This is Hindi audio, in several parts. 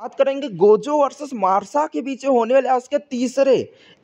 बात करेंगे गोजो वर्सेस मार्सा के बीच होने वाले आज के तीसरे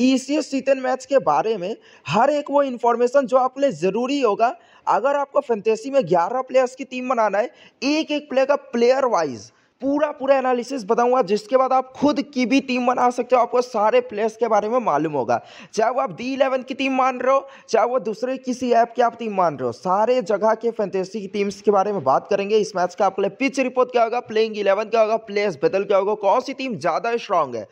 ईसीएस e सीतन मैच के बारे में हर एक वो इन्फॉर्मेशन जो आपके लिए ज़रूरी होगा अगर आपको फैंटेसी में 11 प्लेयर्स की टीम बनाना है एक एक प्लेयर का प्लेयर वाइज पूरा पूरा एनालिसिस बताऊंगा जिसके बाद आप खुद की भी टीम बना सकते हो आपको सारे प्लेयर्स के बारे में मालूम होगा चाहे वो आप डी इलेवन की टीम मान रहे हो चाहे वो दूसरे किसी ऐप की आप टीम मान रहे हो सारे जगह के फैंटेसी की टीम्स के बारे में बात करेंगे इस मैच का आपके लिए पिच रिपोर्ट क्या होगा प्लेइंग इलेवन क्या होगा प्लेयर्स बदल क्या होगा कौन सी टीम ज़्यादा स्ट्रांग है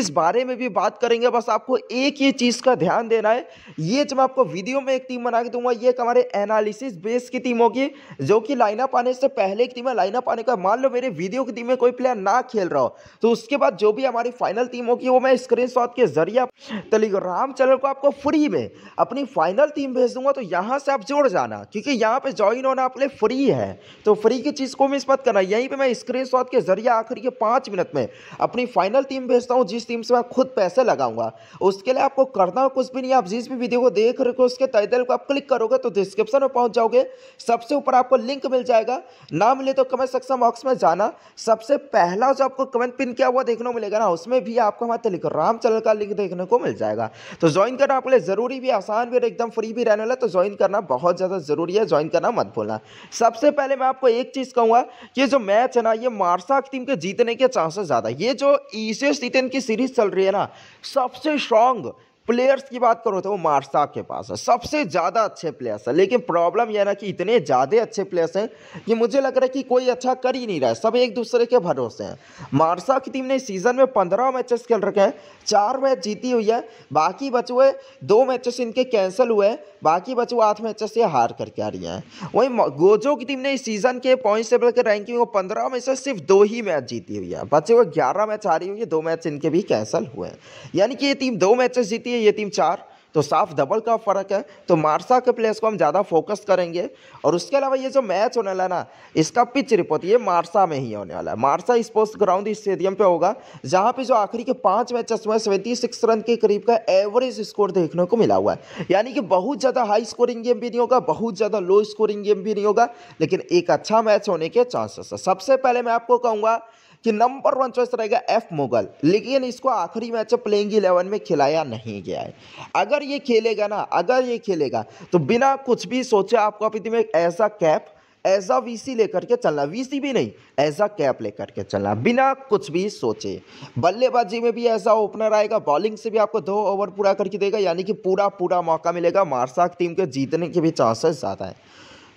इस बारे में भी बात करेंगे बस आपको एक ही चीज़ का ध्यान देना है ये जो मैं आपको वीडियो में एक टीम बना के दूंगा ये हमारे एनालिसिस बेस की टीम होगी जो कि लाइनअप आने से पहले की टीम है लाइनअप आने का मान लो मेरे वीडियो टीम में कोई प्लेयर ना खेल रहा हो तो उसके बाद जो भी हमारी फाइनल टीम होगी वो मैं स्क्रीन के जरिए टेलीग्राम चैनल को आपको फ्री में अपनी फाइनल टीम भेज दूंगा तो यहाँ से आप जुड़ जाना क्योंकि यहाँ पर ज्वाइन होना अपने फ्री है तो फ्री की चीज़ को मिस मत करना यहीं पर मैं स्क्रीन के जरिए आखिरी के पाँच मिनट में अपनी फाइनल टीम भेजता हूँ जिस टीम से मैं खुद पैसे लगाऊंगा उसके लिए आपको करना कुछ भी नहीं आप जिस भी वीडियो को देख रहे हो उसके तैदल को आप क्लिक करोगे तो डिस्क्रिप्शन में पहुंच जाओगे सबसे ऊपर आपको लिंक मिल जाएगा ना मिले तो कमेंट सेक्शन बॉक्स में जाना सबसे पहला जो आपको कमेंट पिन किया हुआ देखने को मिलेगा ना उसमें भी आपको हमारे टेलीग्राम चैनल का लिंक देखने को मिल जाएगा तो ज्वाइन करना आपके लिए ज़रूरी भी आसान भी और एकदम फ्री भी रहने वाला तो ज्वाइन करना बहुत ज़्यादा ज़रूरी है ज्वाइन करना मत भूलना सबसे पहले मैं आपको एक चीज़ कहूँगा कि जो मैच है ना ये मार्सा टीम के जीतने के चांसेस ज़्यादा ये जो ईसीएस e टी की सीरीज चल रही है ना सबसे स्ट्रॉन्ग प्लेयर्स की बात करो तो वो मार्सा के पास है सबसे ज़्यादा अच्छे प्लेयर्स है लेकिन प्रॉब्लम यह ना कि इतने ज़्यादा अच्छे प्लेयर्स हैं कि मुझे लग रहा है कि कोई अच्छा कर ही नहीं रहा है सब एक दूसरे के भरोसे हैं मार्सा की टीम ने सीज़न में पंद्रह मैचेस खेल रखे हैं चार मैच जीती हुई है बाकी बचे हुए दो मैचेस इनके कैंसिल हुए हैं बाकी बचे हुए आठ मैचेस ये हार करके आ रही हैं वहीं गोजो की टीम ने इस सीज़न के पॉइंट टेबल के रैंकिंग को पंद्रह में से सिर्फ दो ही मैच जीती हुई है बचे हुए ग्यारह मैच हारी हुई है दो मैच इनके भी कैंसिल हुए हैं यानी कि ये टीम दो मैचेस जीती चाहिए ये टीम चार तो साफ डबल का फ़र्क है तो मार्सा के प्लेयर्स को हम ज़्यादा फोकस करेंगे और उसके अलावा ये जो मैच होने वाला है ना इसका पिच रिपोर्ट ये मार्सा में ही होने वाला है मार्सा स्पोर्ट्स ग्राउंड स्टेडियम पे होगा जहाँ पे जो आखिरी के पांच मैचेस हुए सेवेंटी सिक्स रन के करीब का एवरेज स्कोर देखने को मिला हुआ है यानी कि बहुत ज़्यादा हाई स्कोरिंग गेम भी नहीं होगा बहुत ज़्यादा लो स्कोरिंग गेम भी नहीं होगा लेकिन एक अच्छा मैच होने के चांसेस है सबसे पहले मैं आपको कहूँगा कि नंबर वन चॉइस रहेगा एफ मुगल लेकिन इसको आखिरी मैचअप प्लेइंग इलेवन में खिलाया नहीं गया है अगर ये खेलेगा ना अगर ये खेलेगा तो बिना कुछ भी सोचे आपको अपनी में ऐसा कैप ऐसा वीसी लेकर के चलना वीसी भी नहीं ऐसा कैप लेकर के चलना बिना कुछ भी सोचे बल्लेबाजी में भी ऐसा ओपनर आएगा बॉलिंग से भी आपको दो ओवर पूरा करके देगा यानी कि पूरा पूरा मौका मिलेगा मार्साक टीम के जीतने के भी चांसेस ज़्यादा है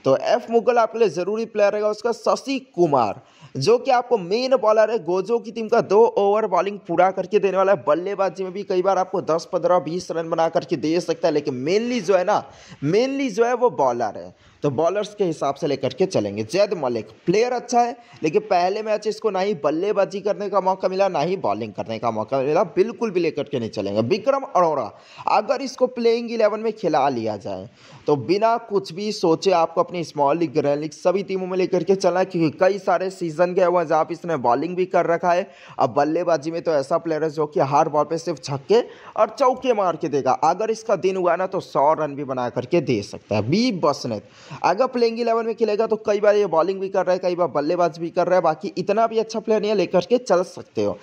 तो एफ मुगल आपके लिए ज़रूरी प्लेयर रहेगा उसका शशि कुमार जो कि आपको मेन बॉलर है गोजो की टीम का दो ओवर बॉलिंग पूरा करके देने वाला है बल्लेबाजी में भी कई बार आपको दस पंद्रह बीस रन बना करके दे सकता है लेकिन मेनली जो है ना मेनली जो है वो बॉलर है तो बॉलर्स के हिसाब से लेकर के चलेंगे जैद मलिक प्लेयर अच्छा है लेकिन पहले मैच इसको ना ही बल्लेबाजी करने का मौका मिला ना ही बॉलिंग करने का मौका मिला बिल्कुल भी लेकर के नहीं चलेंगे विक्रम अरोड़ा अगर इसको प्लेइंग इलेवन में खिला लिया जाए तो बिना कुछ भी सोचे आपको अपनी स्मॉल लीग ग्रैंड लीग सभी टीमों में लेकर के चलना क्योंकि कई सारे सीजन बन गया हुआ है जहाँ पर इसने बॉलिंग भी कर रखा है अब बल्लेबाजी में तो ऐसा प्लेयर है जो कि हार बॉल पर सिर्फ छक्के और चौके मार के देगा अगर इसका दिन हुआ ना तो सौ रन भी बना करके दे सकता है बी बसनेत अगर प्लेइंग इलेवन में खेलेगा तो कई बार ये बॉलिंग भी कर रहा है कई बार बल्लेबाज भी कर रहा है बाकी इतना भी अच्छा प्लेयर नहीं है लेकर के चल सकते हो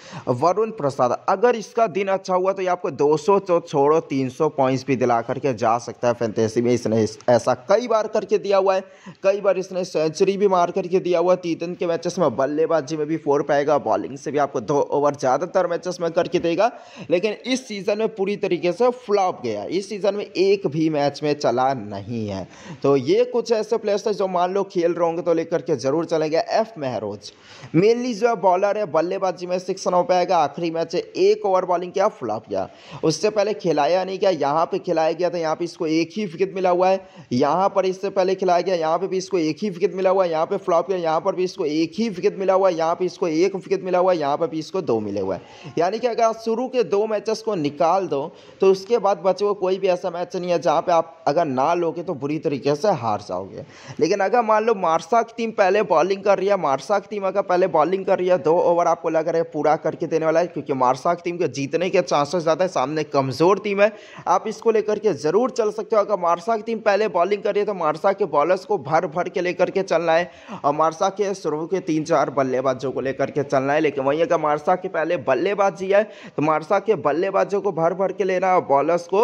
वरुण प्रसाद अगर इसका दिन अच्छा हुआ तो ये आपको दो सौ तो छोड़ो तीन पॉइंट्स भी दिला करके जा सकता है फैंटेसी में इसने ऐसा कई बार करके दिया हुआ है कई बार इसने सेंचुरी भी मार करके दिया हुआ है तीन के मैचेस में में बल्लेबाजी में भी फोर पाएगा बॉलिंग से भी आपको दो ओवर ज़्यादातर मैचेस में करके देगा लेकिन इस सीज़न में पूरी तरीके से फ्लॉप गया इस सीज़न में एक भी मैच में चला नहीं है तो ये कुछ ऐसे प्लेयर्स थे जो मान लो खेल रहे होंगे तो लेकर के ज़रूर चले गए एफ मेहरोज मेनली जो है बॉलर है बल्लेबाजी में सिक्स रन हो पाएगा आखिरी मैच एक ओवर बॉलिंग किया फ्लॉप गया उससे पहले खिलाया नहीं गया यहाँ पर खिलाया गया था यहाँ पर इसको एक ही विकेट मिला हुआ है यहाँ पर इससे पहले खिलाया गया यहाँ पर भी इसको एक ही विकेट मिला हुआ है यहाँ पर फ्लॉप गया यहाँ पर भी इसको एक ही विकेट मिला हुआ है यहाँ पे इसको एक विकेट मिला हुआ है यहाँ पर भी इसको दो मिले हुआ हैं यानी कि अगर शुरू के दो मैचेस को निकाल दो तो उसके बाद बचे हुए कोई भी ऐसा मैच नहीं है जहाँ पे आप अगर ना लोगे तो बुरी तरीके से हार जाओगे लेकिन अगर मान लो मारसा की टीम पहले बॉलिंग कर रही है मारसा की टीम अगर पहले बॉलिंग कर रही है दो ओवर आपको लग रहा है पूरा करके देने वाला है क्योंकि मारसा की टीम के जीतने के चांसेस ज़्यादा है सामने कमज़ोर टीम है आप इसको लेकर के ज़रूर चल सकते हो अगर मारसा की टीम पहले बॉलिंग कर रही है तो मारसा के बॉलर्स को भर भर के लेकर के चलना है और मारसा के शुरू के तीन चार बल्लेबाजों को लेकर के चलना है लेकिन वहीं अगर मारसा के पहले बल्लेबाजी है तो मारसा के बल्लेबाजों को भर भर के लेना है बॉलर्स को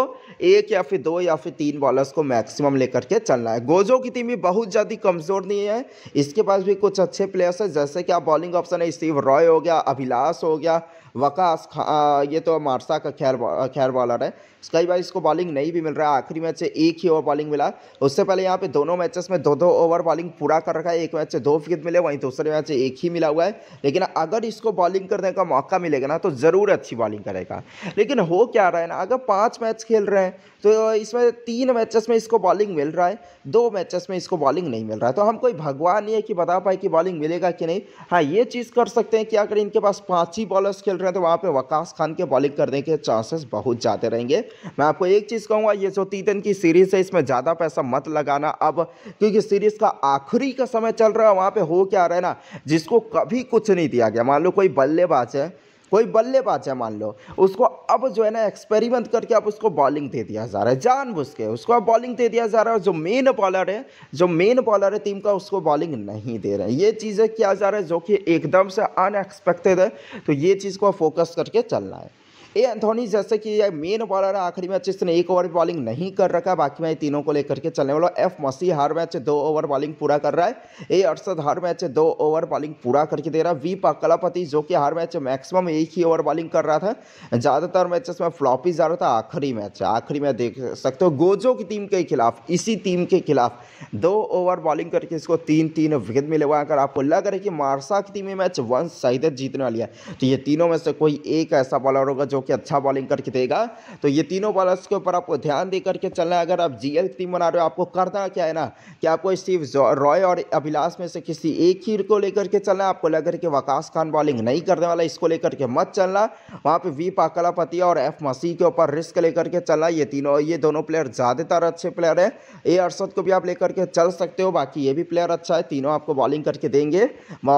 एक या फिर दो या फिर तीन बॉलर्स को मैक्सिमम लेकर के चलना है गोजो की टीम भी बहुत ज़्यादा कमज़ोर नहीं है इसके पास भी कुछ अच्छे प्लेयर्स हैं जैसे कि आप बॉलिंग ऑप्शन है स्टीव रॉय हो गया अभिलाष हो गया वकास खा ये तो मारसा का खैर खैर बॉलर है स्काई बाइस को बॉलिंग नहीं भी मिल रहा है आखिरी मैच से एक ही ओवर बॉलिंग मिला उससे पहले यहाँ पे दोनों मैचेस में दो दो ओवर बॉलिंग पूरा कर रखा है एक मैच से दो विकेट मिले वहीं दूसरे मैच से एक ही मिला हुआ है लेकिन अगर इसको बॉलिंग करने का मौका मिलेगा ना तो ज़रूर अच्छी बॉलिंग करेगा लेकिन हो क्या रहा है ना अगर पाँच मैच खेल रहे हैं तो इसमें तीन मैचेस में इसको बॉलिंग मिल रहा है दो मैचेस में इसको बॉलिंग नहीं मिल रहा है तो हम कोई भगवान नहीं है कि बता पाए कि बॉलिंग मिलेगा कि नहीं हाँ ये चीज़ कर सकते हैं कि अगर इनके पास पाँच ही बॉलर्स खेल रहे हैं तो वहाँ पर वकास खान के बॉलिंग करने के चांसेस बहुत ज़्यादा रहेंगे मैं आपको एक चीज़ कहूँगा ये जो तीन दिन की सीरीज़ है इसमें ज़्यादा पैसा मत लगाना अब क्योंकि सीरीज़ का आखिरी का समय चल रहा है वहाँ पर हो क्या रहा है ना जिसको कभी कुछ नहीं दिया गया मान लो कोई बल्लेबाज है कोई बल्लेबाज है मान लो उसको अब जो है ना एक्सपेरिमेंट करके अब उसको बॉलिंग दे दिया जा रहा है जान बुझ के उसको अब बॉलिंग दे दिया जा रहा है जो मेन बॉलर है जो मेन बॉलर है टीम का उसको बॉलिंग नहीं दे रहे हैं ये चीज़ें किया जा रहा है जो कि एकदम से अनएक्सपेक्टेड है तो ये चीज़ को फोकस करके चलना है ए एंथोनी जैसे कि ये मेन बॉलर है आखिरी मैच इसने एक ओवर बॉलिंग नहीं कर रखा बाकी मैं तीनों को लेकर के चलने वाला एफ मसी हर मैच दो ओवर बॉलिंग पूरा कर रहा है ए अरसद हर मैच दो ओवर बॉलिंग पूरा करके दे रहा है वी पकलापति जो कि हर मैच मैक्सिमम एक ही ओवर बॉलिंग कर रहा था ज़्यादातर मैचेस में फ्लॉप ही जा रहा था आखिरी मैच आखिरी मैच देख सकते हो गोजो की टीम के खिलाफ इसी टीम के खिलाफ दो ओवर बॉलिंग करके इसको तीन तीन विकेट मिले हुआ अगर आपको लग रहा है कि मार्सा की टीम ये मैच वन साइड जीतने वाली है तो ये तीनों में से कोई एक ऐसा बॉलर होगा जो कि अच्छा बॉलिंग करके देगा तो ये तीनों बॉलर्स के ऊपर आपको ध्यान दे करके चलना है अगर आप जी की टीम बना रहे हो आपको करना क्या है ना कि आपको स्टीव रॉय और अभिलाष में से किसी एक ही को लेकर के चलना आपको लग रहा है कि वकाश खान बॉलिंग नहीं करने वाला इसको लेकर के मत चलना वहाँ पर वी पाकलापति और एफ मसीह के ऊपर रिस्क लेकर के चलना ये तीनों ये दोनों प्लेयर ज़्यादातर अच्छे प्लेयर हैं ए अरसद को भी आप लेकर के चल सकते हो बाकी ये भी प्लेयर अच्छा है तीनों आपको बॉलिंग करके देंगे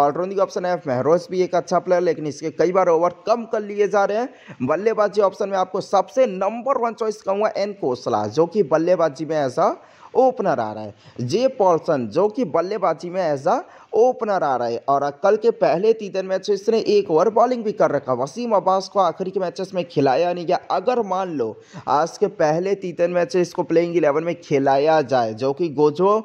ऑलराउंडिंग ऑप्शन है एफ महरोज भी एक अच्छा प्लेयर लेकिन इसके कई बार ओवर कम कर लिए जा रहे हैं बल्लेबाजी ऑप्शन में आपको सबसे नंबर वन चॉइस कहूँगा एन कोसला जो कि बल्लेबाजी में ऐसा ओपनर आ रहा है जे पॉल्सन जो कि बल्लेबाजी में एज अ ओपनर आ रहा है और कल के पहले तीन मैच में इसने एक ओवर बॉलिंग भी कर रखा वसीम अब्बास को आखिरी के मैचेस में खिलाया नहीं गया अगर मान लो आज के पहले तीन मैच इसको प्लेइंग इलेवन में खिलाया जाए जो कि गोजो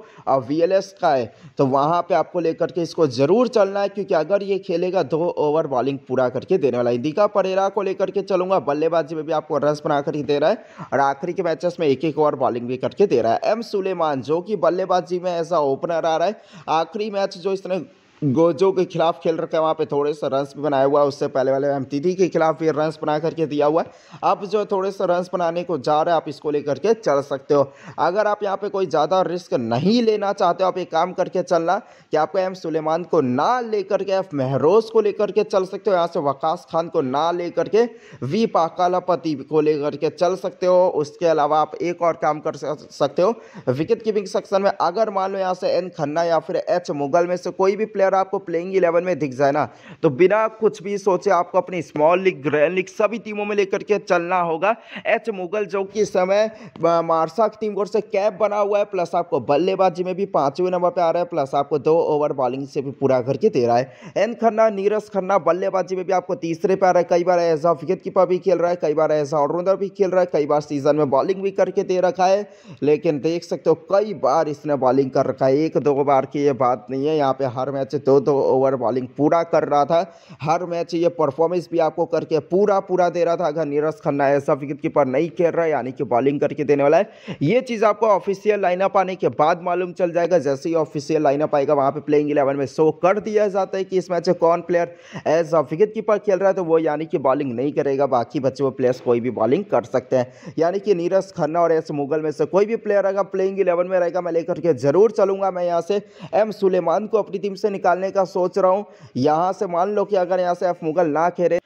वी का है तो वहाँ पर आपको लेकर के इसको ज़रूर चलना है क्योंकि अगर ये खेलेगा दो ओवर बॉलिंग पूरा करके देने वाला इंदिका परेरा को लेकर के चलूंगा बल्लेबाजी में भी आपको रन बना करके दे रहा है और आखिरी के मैचेस में एक एक ओवर बॉलिंग भी करके दे रहा है एम सुलेमान जो कि बल्लेबाजी में ऐसा ओपनर आ रहा है आखिरी मैच जो dois, três. Né? गोजो के खिलाफ खेल रखा है वहाँ पे थोड़े से रन्स भी बनाया हुआ है उससे पहले वाले एम टी के खिलाफ भी रन्स बना करके दिया हुआ है अब जो थोड़े से रन्स बनाने को जा रहे हैं आप इसको लेकर के चल सकते हो अगर आप यहाँ पे कोई ज़्यादा रिस्क नहीं लेना चाहते हो आप एक काम करके चलना कि आपको एम सुलेमान को ना लेकर के एफ महरोज को लेकर के चल सकते हो यहाँ से वकास खान को ना लेकर के वी पाकालापति को लेकर के चल सकते हो उसके अलावा आप एक और काम कर सकते हो विकेट कीपिंग सेक्शन में अगर मान लो यहाँ से एन खन्ना या फिर एच मुगल में से कोई भी प्लेयर प्लेयर आपको प्लेइंग इलेवन में दिख जाए ना तो बिना कुछ भी सोचे आपको अपनी स्मॉल लीग ग्रैंड लीग सभी टीमों में लेकर के चलना होगा एच मुगल जो कि इस समय मारसा की टीम की ओर से कैप बना हुआ है प्लस आपको बल्लेबाजी में भी पाँचवें नंबर पर आ रहा है प्लस आपको दो ओवर बॉलिंग से भी पूरा करके दे रहा है एन खन्ना नीरज खन्ना बल्लेबाजी में भी आपको तीसरे पे आ रहा है कई बार एज अ विकेट कीपर भी खेल रहा है कई बार एज ऑलराउंडर भी खेल रहा है कई बार सीजन में बॉलिंग भी करके दे रखा है लेकिन देख सकते हो कई बार इसने बॉलिंग कर रखा है एक दो बार की ये बात नहीं है यहाँ पे हर मैच से दो दो ओवर बॉलिंग पूरा कर रहा था हर मैच ये परफॉर्मेंस भी आपको करके पूरा पूरा दे रहा था अगर नीरज खन्ना ऐसा विकेट कीपर नहीं खेल रहा है यानी कि बॉलिंग करके देने वाला है ये चीज़ आपको ऑफिशियल लाइनअप आने के बाद मालूम चल जाएगा जैसे ही ऑफिशियल लाइनअप आएगा वहाँ पर प्लेइंग इलेवन में शो कर दिया जाता है कि इस मैच में कौन player as a wicket keeper खेल रहा है तो वो यानी कि बॉलिंग नहीं करेगा बाकी बच्चे वो प्लेयर्स कोई भी बॉलिंग कर सकते हैं यानी कि नीरज खन्ना और एस मुगल में से कोई भी प्लेयर अगर प्लेइंग इलेवन में रहेगा मैं लेकर के जरूर चलूंगा मैं यहाँ से एम सुलेमान को अपनी टीम से निकाल निकालने का सोच रहा हूँ यहाँ से मान लो कि अगर यहाँ से आप मुगल ना खेरे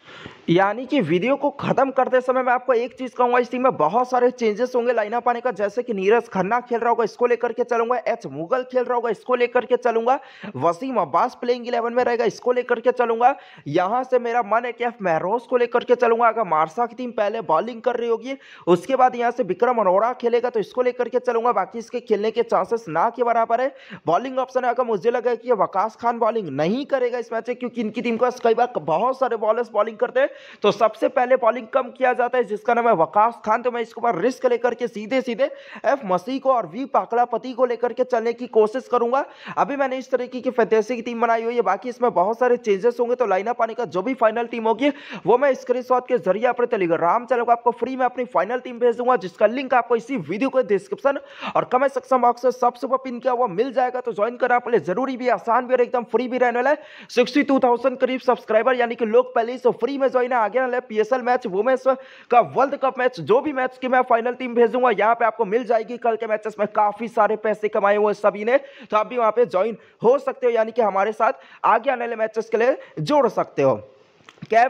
यानी कि वीडियो को खत्म करते समय मैं आपको एक चीज कहूंगा इस टीम में बहुत सारे चेंजेस होंगे लाइनअप आने का जैसे कि नीरज खन्ना खेल रहा होगा इसको लेकर के चलूंगा एच मुगल खेल रहा होगा इसको लेकर के चलूंगा वसीम अब्बास प्लेइंग इलेवन में रहेगा इसको लेकर के चलूंगा यहां से मेरा मन है कि एफ महरोज को लेकर के चलूंगा अगर मारसा की टीम पहले बॉलिंग कर रही होगी उसके बाद यहाँ से विक्रम अरोड़ा खेलेगा तो इसको लेकर के चलूंगा बाकी इसके खेलने के चांसेस ना के बराबर है बॉलिंग ऑप्शन है अगर मुझे लगा कि वकाश खान बॉलिंग नहीं करेगा इस मैच में क्योंकि इनकी टीम को कई बार बहुत सारे बॉलर्स बॉलिंग करते हैं तो सबसे पहले बॉलिंग कम किया जाता है जिसका नाम है वकास खान तो मैं इसके ऊपर रिस्क लेकर के सीधे सीधे एफ मसीह को और वी पाकड़ापति को लेकर के चलने की कोशिश करूंगा अभी मैंने इस तरीके की फैतेसी की टीम बनाई हुई है बाकी इसमें बहुत सारे चेंजेस होंगे तो लाइनअप आने का जो भी फाइनल टीम होगी वो मैं स्क्रीन के जरिए अपने टेलीग्राम चैनल को आपको फ्री में अपनी फाइनल टीम भेज दूंगा जिसका लिंक आपको इसी वीडियो के डिस्क्रिप्शन और कमेंट सक्षम बॉक्स में सबसे ऊपर पिन किया हुआ मिल जाएगा तो ज्वाइन करना पहले जरूरी भी आसान भी और एकदम फ्री भी रहने वाला है सिक्सटी करीब सब्सक्राइबर यानी कि लोग पहले ही फ्री तो में ज्वाइन इन्हें आगे ना एल मैच वुमेंस का वर्ल्ड कप मैच जो भी मैच की मैं फाइनल टीम भेजूंगा यहाँ पे आपको मिल जाएगी कल के मैचेस में काफी सारे पैसे कमाए हुए सभी ने तो आप भी वहाँ पे ज्वाइन हो सकते हो यानी कि हमारे साथ आगे आने वाले मैचेस के लिए जोड़ सकते हो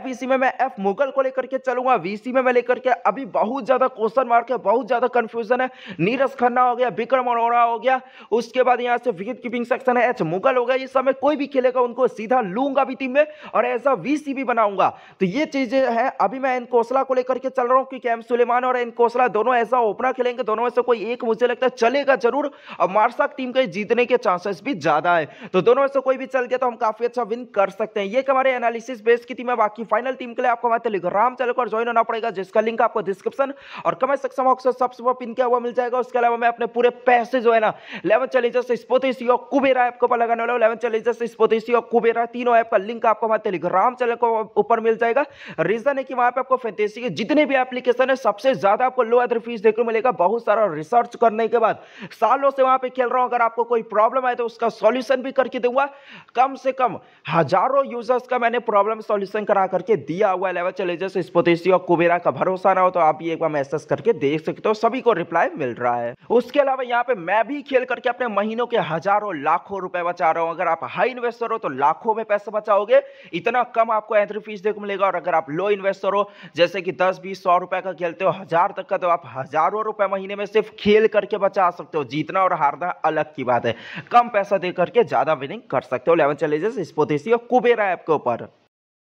वीसी में मैं एफ मुगल को लेकर के चलूंगा वीसी में मैं लेकर के अभी बहुत ज्यादा क्वेश्चन मार्क है बहुत ज्यादा कंफ्यूजन है नीरज खन्ना हो गया विक्रम अरोड़ा हो गया उसके बाद यहाँ से विकेट कीपिंग सेक्शन है एच मुगल हो गया इस समय कोई भी खेलेगा उनको सीधा लूंगा भी टीम में और ऐसा वीसी भी बनाऊंगा तो ये चीजें हैं अभी मैं एन कोसला को लेकर के चल रहा हूँ क्योंकि एम सुलेमान और एन कोसला दोनों ऐसा ओपनर खेलेंगे दोनों में से कोई एक मुझे लगता है चलेगा जरूर और मार्शक टीम के जीतने के चांसेस भी ज्यादा है तो दोनों में से कोई भी चल गया तो हम काफी अच्छा विन कर सकते हैं ये हमारे एनालिसिस बेस की टीम मैं बाकी फाइनल टीम के लिए आपको मैं लिख राम चैनल पर ज्वाइन होना पड़ेगा जिसका लिंक आपको डिस्क्रिप्शन और कमेंट सेक्शन बॉक्स में सबसे वो पिन किया हुआ मिल जाएगा उसके अलावा मैं अपने पूरे पैसे जो है ना लेवन चैलेंजर्स स्पोतिसी और कुबेरा ऐप को लगाने वाला लेवन चैलेंजर्स स्पोतिसी और कुबेरा तीनों ऐप का लिंक आपको मैं लिख राम चैनल को ऊपर मिल जाएगा रीजन है कि वहाँ पर आपको फेंटेसी के जितने भी एप्लीकेशन है सबसे ज्यादा आपको लो अदर फीस देखने मिलेगा बहुत सारा रिसर्च करने के बाद सालों से वहाँ पे खेल रहा हूँ अगर आपको कोई प्रॉब्लम आए तो उसका सॉल्यूशन भी करके दूंगा कम से कम हजारों यूजर्स का मैंने प्रॉब्लम सॉल्यूशन करा बना करके दिया हुआ लेवल चले जैसे स्पोतेसी और कुबेरा का भरोसा ना हो तो आप भी एक बार मैसेज करके देख सकते हो सभी को रिप्लाई मिल रहा है उसके अलावा यहाँ पे मैं भी खेल करके अपने महीनों के हजारों लाखों रुपए बचा रहा हूँ अगर आप हाई इन्वेस्टर हो तो लाखों में पैसे बचाओगे इतना कम आपको एंट्री फीस देखने को मिलेगा और अगर आप लो इन्वेस्टर हो जैसे कि दस बीस सौ रुपए का खेलते हो हजार तक का तो आप हजारों रुपए महीने में सिर्फ खेल करके बचा सकते हो जीतना और हारना अलग की बात है कम पैसा दे करके ज्यादा विनिंग कर सकते हो लेवन चैलेंजेस स्पोतेशी और कुबेरा ऐप के ऊपर